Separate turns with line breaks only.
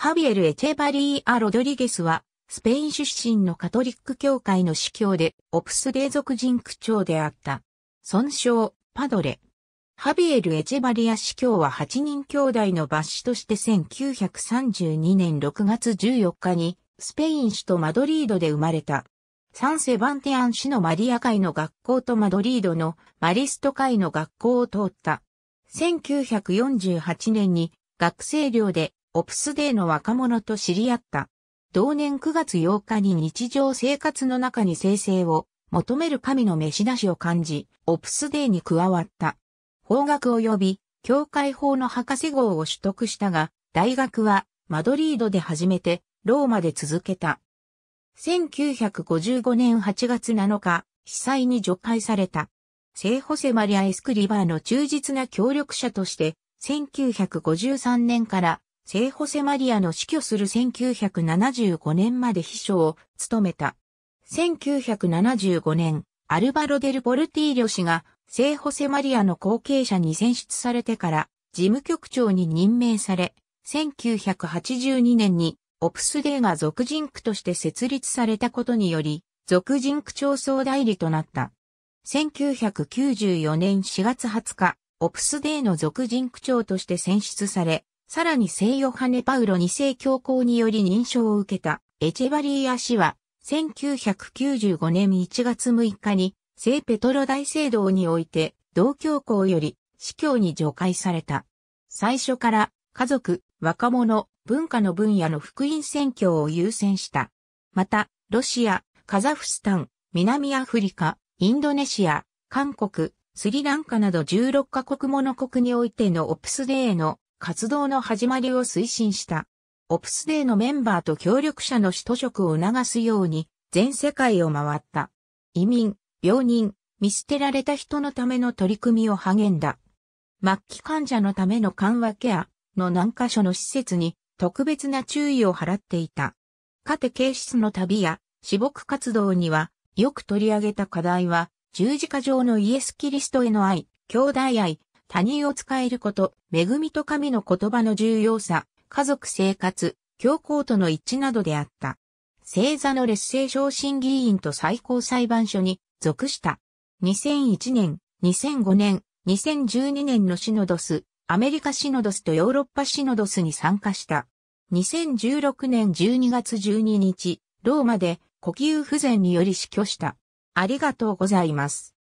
ハビエル・エチェバリー・ア・ロドリゲスは、スペイン出身のカトリック教会の司教で、オプス霊族人区長であった。尊称、パドレ。ハビエル・エチェバリア司教は8人兄弟の抜子として1932年6月14日に、スペイン首都マドリードで生まれた。サンセバンテアン市のマリア会の学校とマドリードのマリスト会の学校を通った。1948年に学生寮でオプスデーの若者と知り合った。同年9月8日に日常生活の中に生成を求める神の召し出しを感じ、オプスデーに加わった。法学及び、教会法の博士号を取得したが、大学はマドリードで始めて、ローマで続けた。1955年8月7日、被災に除外された。聖ホセマリア・エスクリバーの忠実な協力者として、1953年から聖ホセマリアの死去する1975年まで秘書を務めた。1975年、アルバロ・デル・ボルティーリョ氏が聖ホセマリアの後継者に選出されてから事務局長に任命され、1982年にオプスデーが俗人区として設立されたことにより、俗人区長総代理となった。1994年4月20日、オプスデーの俗人区長として選出され、さらに聖ヨハネ・パウロ2世教皇により認証を受けたエチェバリーア氏は、1995年1月6日に、聖ペトロ大聖堂において、同教皇より、司教に除外された。最初から、家族、若者、文化の分野の福音宣教を優先した。また、ロシア、カザフスタン、南アフリカ、インドネシア、韓国、スリランカなど16カ国もの国においてのオプスデーの活動の始まりを推進した。オプスデーのメンバーと協力者の使徒職を促すように全世界を回った。移民、病人、見捨てられた人のための取り組みを励んだ。末期患者のための緩和ケアの何箇所の施設に特別な注意を払っていた。かて軽室の旅や私牧活動にはよく取り上げた課題は十字架上のイエス・キリストへの愛、兄弟愛、他人を使えること、恵みと神の言葉の重要さ、家族生活、教皇との一致などであった。星座の劣勢昇進議員と最高裁判所に属した。2001年、2005年、2012年のシノドス、アメリカシノドスとヨーロッパシノドスに参加した。2016年12月12日、ローマで呼吸不全により死去した。ありがとうございます。